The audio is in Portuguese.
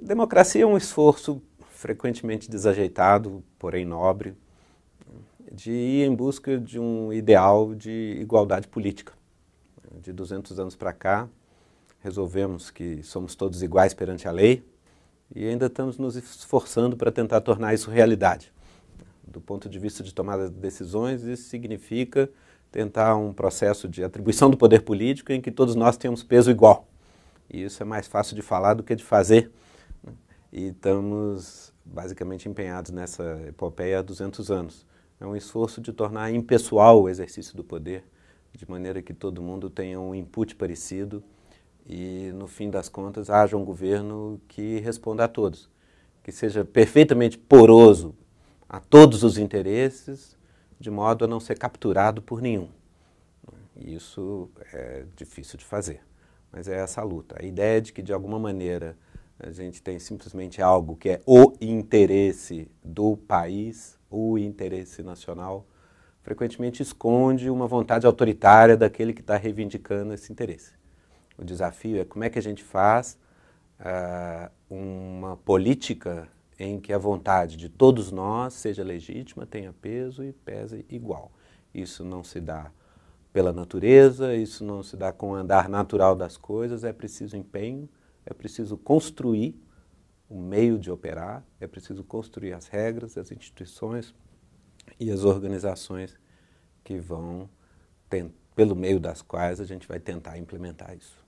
Democracia é um esforço frequentemente desajeitado, porém nobre, de ir em busca de um ideal de igualdade política. De 200 anos para cá, resolvemos que somos todos iguais perante a lei e ainda estamos nos esforçando para tentar tornar isso realidade. Do ponto de vista de tomada de decisões, isso significa tentar um processo de atribuição do poder político em que todos nós temos peso igual. E isso é mais fácil de falar do que de fazer, e estamos basicamente empenhados nessa epopeia há 200 anos. É um esforço de tornar impessoal o exercício do poder, de maneira que todo mundo tenha um input parecido e, no fim das contas, haja um governo que responda a todos, que seja perfeitamente poroso a todos os interesses, de modo a não ser capturado por nenhum. Isso é difícil de fazer, mas é essa a luta. A ideia é de que, de alguma maneira, a gente tem simplesmente algo que é o interesse do país, o interesse nacional, frequentemente esconde uma vontade autoritária daquele que está reivindicando esse interesse. O desafio é como é que a gente faz uh, uma política em que a vontade de todos nós seja legítima, tenha peso e pese igual. Isso não se dá pela natureza, isso não se dá com o andar natural das coisas, é preciso empenho, é preciso construir o meio de operar, é preciso construir as regras, as instituições e as organizações que vão, pelo meio das quais a gente vai tentar implementar isso.